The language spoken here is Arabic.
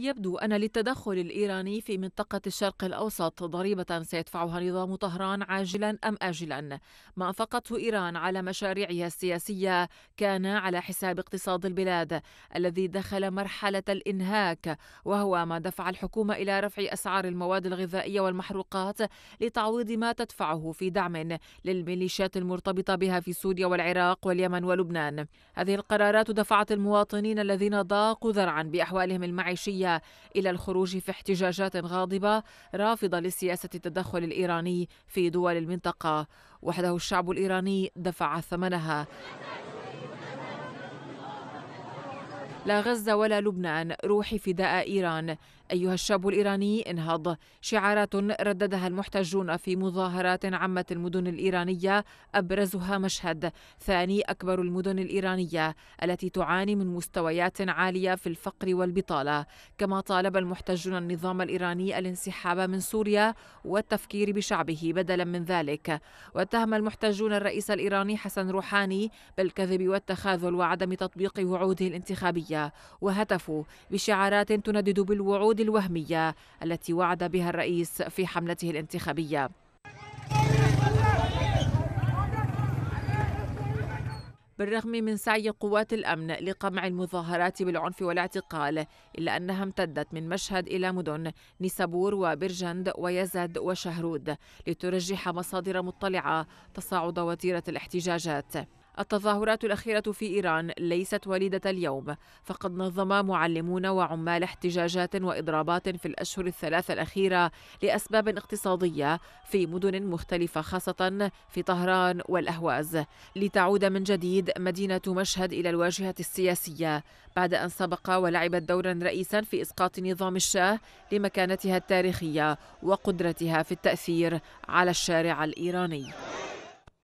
يبدو أن للتدخل الإيراني في منطقة الشرق الأوسط ضريبة سيدفعها نظام طهران عاجلا أم آجلا ما أنفقته إيران على مشاريعها السياسية كان على حساب اقتصاد البلاد الذي دخل مرحلة الإنهاك وهو ما دفع الحكومة إلى رفع أسعار المواد الغذائية والمحروقات لتعويض ما تدفعه في دعم للميليشيات المرتبطة بها في سوريا والعراق واليمن ولبنان هذه القرارات دفعت المواطنين الذين ضاقوا ذرعا بأحوالهم المعيشية إلى الخروج في احتجاجات غاضبة رافضة لسياسة التدخل الإيراني في دول المنطقة وحده الشعب الإيراني دفع ثمنها لا غزة ولا لبنان روحي فداء إيران أيها الشاب الإيراني انهض شعارات رددها المحتجون في مظاهرات عمت المدن الإيرانية أبرزها مشهد ثاني أكبر المدن الإيرانية التي تعاني من مستويات عالية في الفقر والبطالة كما طالب المحتجون النظام الإيراني الانسحاب من سوريا والتفكير بشعبه بدلا من ذلك واتهم المحتجون الرئيس الإيراني حسن روحاني بالكذب والتخاذل وعدم تطبيق وعوده الانتخابية الوهميه وهتفوا بشعارات تندد بالوعود الوهمية التي وعد بها الرئيس في حملته الانتخابية بالرغم من سعي قوات الامن لقمع المظاهرات بالعنف والاعتقال الا انها امتدت من مشهد الى مدن نيسابور وبرجند ويزد وشهرود لترجح مصادر مطلعه تصاعد وتيره الاحتجاجات التظاهرات الأخيرة في إيران ليست وليدة اليوم فقد نظم معلمون وعمال احتجاجات وإضرابات في الأشهر الثلاثة الأخيرة لأسباب اقتصادية في مدن مختلفة خاصة في طهران والأهواز لتعود من جديد مدينة مشهد إلى الواجهة السياسية بعد أن سبق ولعبت دورا رئيسا في إسقاط نظام الشاه لمكانتها التاريخية وقدرتها في التأثير على الشارع الإيراني